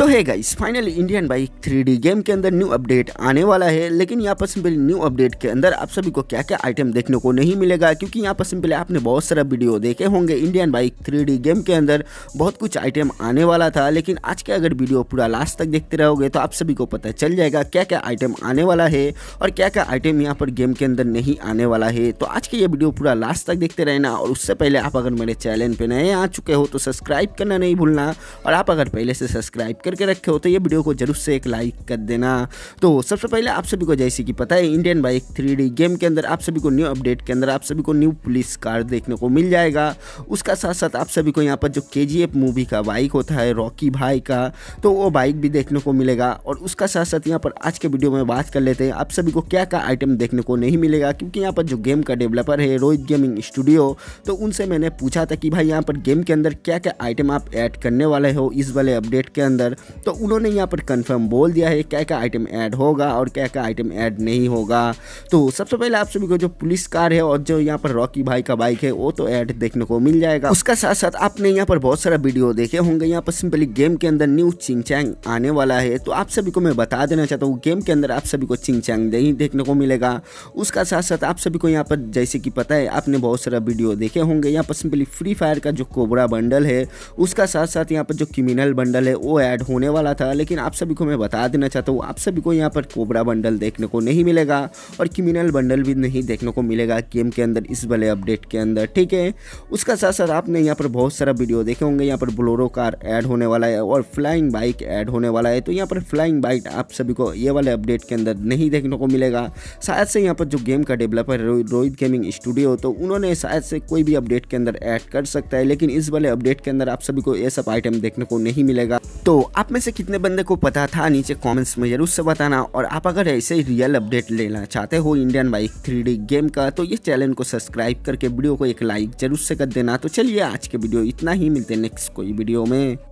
तो है guys finally Indian bike three game के अंदर न्यू अपडेट आने वाला है लेकिन यहाँ पर सिंपल न्यू अपडेट के अंदर आप सभी को क्या क्या आइटम देखने को नहीं मिलेगा क्योंकि यहाँ पर सिंपल आपने बहुत सारा वीडियो देखे होंगे इंडियन बाइक थ्री गेम के अंदर बहुत कुछ आइटम आने वाला था लेकिन आज के अगर वीडियो पूरा लास्ट तक देखते रहोगे तो आप सभी को पता चल जाएगा क्या क्या आइटम आने वाला है और क्या क्या आइटम यहाँ पर गेम के अंदर नहीं आने वाला है तो आज के ये वीडियो पूरा लास्ट तक देखते रहना और उससे पहले आप अगर मेरे चैनल पर नए आ चुके हो तो सब्सक्राइब करना नहीं भूलना और आप अगर पहले से सब्सक्राइब कर करके रखे हो तो ये वीडियो को जरूर से एक लाइक कर देना तो सबसे पहले आप सभी को जैसे कि पता है इंडियन बाइक थ्री गेम के अंदर आप सभी को न्यू अपडेट के अंदर आप सभी को न्यू पुलिस कार देखने को मिल जाएगा उसका साथ साथ आप सभी को यहाँ पर जो के मूवी का बाइक होता है रॉकी भाई का तो वो बाइक भी देखने को मिलेगा और उसका साथ साथ यहाँ पर आज के वीडियो में बात कर लेते हैं आप सभी को क्या क्या आइटम देखने को नहीं मिलेगा क्योंकि यहाँ पर जो गेम का डेवलपर है रोहित गेमिंग स्टूडियो तो उनसे मैंने पूछा था कि भाई यहाँ पर गेम के अंदर क्या क्या आइटम आप ऐड करने वाले हो इस वाले अपडेट के अंदर तो उन्होंने यहाँ पर कंफर्म बोल दिया है क्या क्या आइटम ऐड होगा और क्या क्या आइटम ऐड नहीं होगा तो सबसे पहले आप सभी को जो पुलिस कार है और जो यहाँ पर रॉकी भाई का बाइक है वो तो ऐड देखने को मिल जाएगा उसका साथ साथ आपने यहाँ पर बहुत सारा वीडियो देखे होंगे यहाँ पर सिंपली गेम के अंदर न्यू चिंगचैंग आने वाला है तो आप सभी को मैं बता देना चाहता हूँ गेम के अंदर आप सभी को चिंगचैंग नहीं देखने को मिलेगा उसका साथ साथ आप सभी को यहाँ पर जैसे कि पता है आपने बहुत सारा वीडियो देखे होंगे यहाँ पर सिंपली फ्री फायर का जो कोबरा बंडल है उसका साथ साथ यहाँ पर जो क्रिमिनल बंडल है वो ऐड होने वाला था लेकिन आप सभी को मैं बता देना चाहता हूँ आप सभी को यहाँ पर कोबरा बंडल देखने को नहीं मिलेगा और क्रिमिनल बंडल भी नहीं देखने को मिलेगा गेम के अंदर इस वाले अपडेट के अंदर ठीक है उसका साथ साथ आपने यहाँ पर बहुत सारा वीडियो देखे होंगे यहाँ पर ब्लोरो कार ऐड होने वाला है और फ्लाइंग बाइक ऐड होने वाला है तो यहाँ पर फ्लाइंग बाइक आप सभी को ये वाले अपडेट के अंदर नहीं देखने को मिलेगा शायद से यहाँ पर जो गेम का डेवलपर है रोहित गेमिंग स्टूडियो तो उन्होंने शायद से कोई भी अपडेट के अंदर ऐड कर सकता है लेकिन इस वाले अपडेट के अंदर आप सभी को ये सब आइटम देखने को नहीं मिलेगा तो आप में से कितने बंदे को पता था नीचे कमेंट्स में जरूर से बताना और आप अगर ऐसे ही रियल अपडेट लेना चाहते हो इंडियन बाइक थ्री गेम का तो ये चैनल को सब्सक्राइब करके वीडियो को एक लाइक जरूर से कर देना तो चलिए आज के वीडियो इतना ही मिलते हैं नेक्स्ट कोई वीडियो में